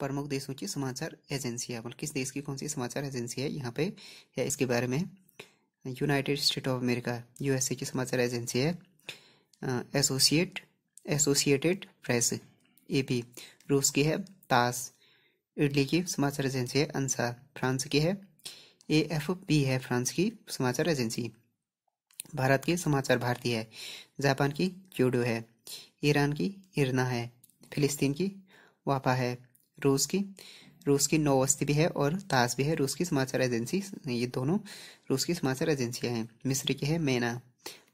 प्रमुख देशों की समाचार है मतलब किस देश की कौन सी समाचार एजेंसी है यहाँ पे या इसके बारे में United State of America USA की समाचार एजेंसी है associate associated press A P रूस की है तास इटली की समाचार एजेंसी है अंसा फ्रांस की है ए एफ पी है फ्रांस की समाचार एजेंसी भारत की समाचार भारती है जापान की क्यूडो है ईरान की इरना है फिलिस्तीन की वापा है रूस की रूस की नौवस्ती भी है और ताज भी है रूस की समाचार एजेंसी ये दोनों रूस की समाचार एजेंसियाँ हैं मिस्र की है मैना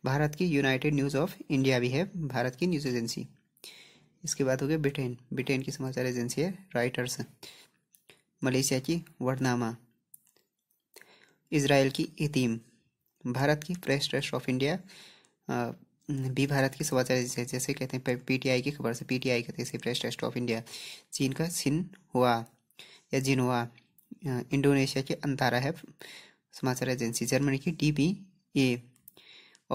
भारत की यूनाइटेड न्यूज़ ऑफ इंडिया भी है भारत की न्यूज़ एजेंसी इसके बाद हो गया ब्रिटेन ब्रिटेन की समाचार एजेंसी है राइटर्स मलेशिया की वर्नामा इसराइल की इतीम भारत की प्रेस ट्रस्ट ऑफ इंडिया भी भारत की समाचार एजेंसी जैसे कहते हैं पीटीआई की खबर से पीटीआई कहते हैं प्रेस ट्रस्ट ऑफ इंडिया चीन का सिन हुआ या जिन हुआ इंडोनेशिया की अंतारा है समाचार एजेंसी जर्मनी की डी बी ए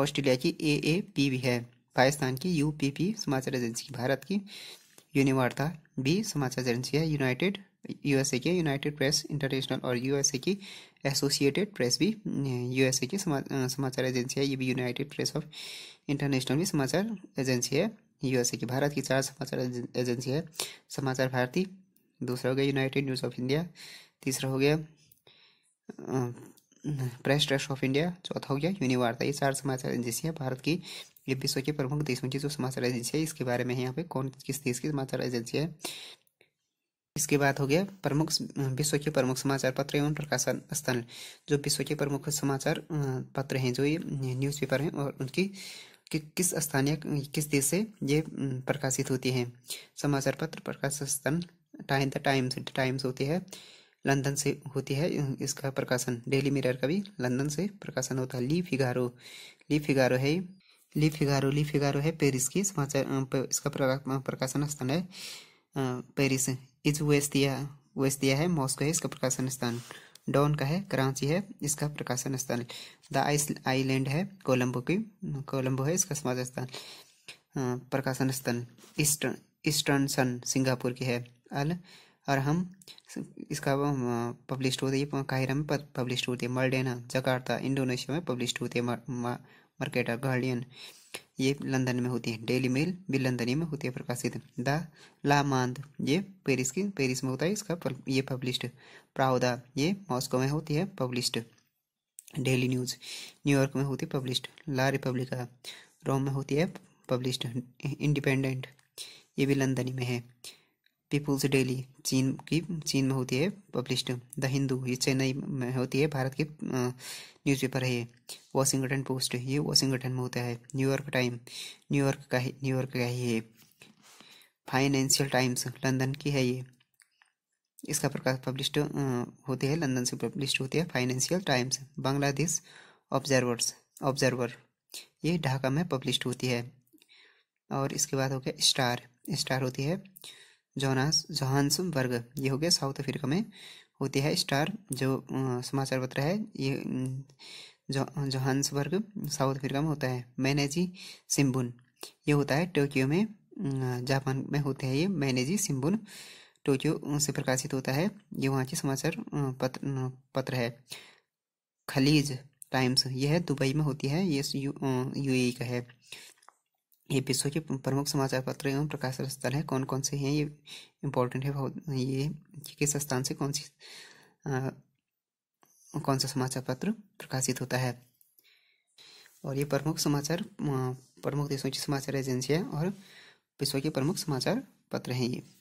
ऑस्ट्रेलिया की ए ए पी भी है पाकिस्तान की यू पी पी समाचार एजेंसी भारत की यूनिवार्ता भी समाचार एजेंसी है यूनाइटेड यूएसए के यूनाइटेड प्रेस इंटरनेशनल और यूएसए की एसोसिएटेड प्रेस भी यूएसए की समाचार एजेंसी है ये भी यूनाइटेड प्रेस ऑफ इंटरनेशनल भी समाचार एजेंसी है यूएसए की भारत की चार समाचार एजेंसी है समाचार भारती दूसरा हो गया यूनाइटेड न्यूज़ ऑफ इंडिया तीसरा हो गया प्रेस ट्रस्ट ऑफ इंडिया चौथा हो गया यूनिवार्ता ये चार समाचार एजेंसी है भारत की ये विश्व के प्रमुख देशों की जो समाचार एजेंसी है इसके बारे में यहाँ पे कौन किस देश की समाचार एजेंसी है इसके बाद हो गया प्रमुख विश्व के प्रमुख समाचार पत्र एवं प्रकाशन स्थल जो विश्व के प्रमुख समाचार पत्र हैं जो ये न्यूज़ पेपर हैं और उनकी कि किस स्थान या किस देश से ये प्रकाशित होती हैं समाचार पत्र प्रकाशन स्थल टाइम द टाइम्स टाइम्स होती है लंदन से होती है इसका प्रकाशन डेली मिरर का भी लंदन से प्रकाशन होता है ली फिगारो ली फिगारो है ली फिगारो ली फिगारो है पेरिस की समाचार इसका प्रकाशन स्थल है पेरिस इज वेस्तिया वेस्तिया है मॉस्को है इसका प्रकाशन स्थान डॉन का है कराची है इसका प्रकाशन स्थान द आइस आईलैंड है कोलंबो की कोलंबो है इसका समाज स्थान प्रकाशन स्थान ईस्टर्न ईस्टर्न सन सिंगापुर की है अल और हम इसका पब्लिश होती है काहिरा में पब्लिश होती है मर्डेना जकार्ता इंडोनेशिया में पब्लिश होती है मार्केटा गार्डियन ये लंदन में होती है डेली मेल भी लंदन में होती है प्रकाशित द ला मांद ये पेरिस की पेरिस में होता है इसका ये पब्लिश्ड प्राउदा ये मॉस्को में होती है पब्लिश्ड डेली न्यूज़ न्यूयॉर्क में होती है पब्लिश्ड ला रिपब्लिका रोम में होती है पब्लिश्ड इंडिपेंडेंट ये भी लंदन में है पीपुल्स डेली चीन की चीन में होती है पब्लिश्ड द हिंदू ये चेन्नई में होती है भारत की न्यूज़पेपर है ये वॉशिंगटन पोस्ट ये वॉशिंगटन में होता है न्यूयॉर्क टाइम न्यूयॉर्क का ही न्यूयॉर्क का ही है फाइनेंशियल टाइम्स लंदन की है ये इसका प्रकाश पब्लिश होते हैं लंदन से पब्लिश होते हैं Financial Times Bangladesh Observers Observer ये ढाका में पब्लिश होती है और इसके बाद हो गया स्टार स्टार होती है जोनास जोहानसम वर्ग ये हो गया साउथ अफ्रीका में होती है स्टार जो समाचार पत्र है ये जो वर्ग साउथ अफ्रीका में होता है मैनेजी सिम्बुन ये होता है टोक्यो में जापान में होते हैं ये मैनेजी सिम्बुन टोक्यो से प्रकाशित होता है ये वहाँ के समाचार पत्र पत्र है खलीज टाइम्स यह दुबई में होती है ये यू, यू, यू का है ये विश्व के प्रमुख समाचार पत्र एवं प्रकाश स्थल है कौन कौन से हैं ये इम्पोर्टेंट है बहुत ये किस स्थान से कौन सी कौन सा समाचार पत्र प्रकाशित होता है और ये प्रमुख समाचार प्रमुख देशों की समाचार एजेंसियाँ और विश्व के प्रमुख समाचार पत्र हैं ये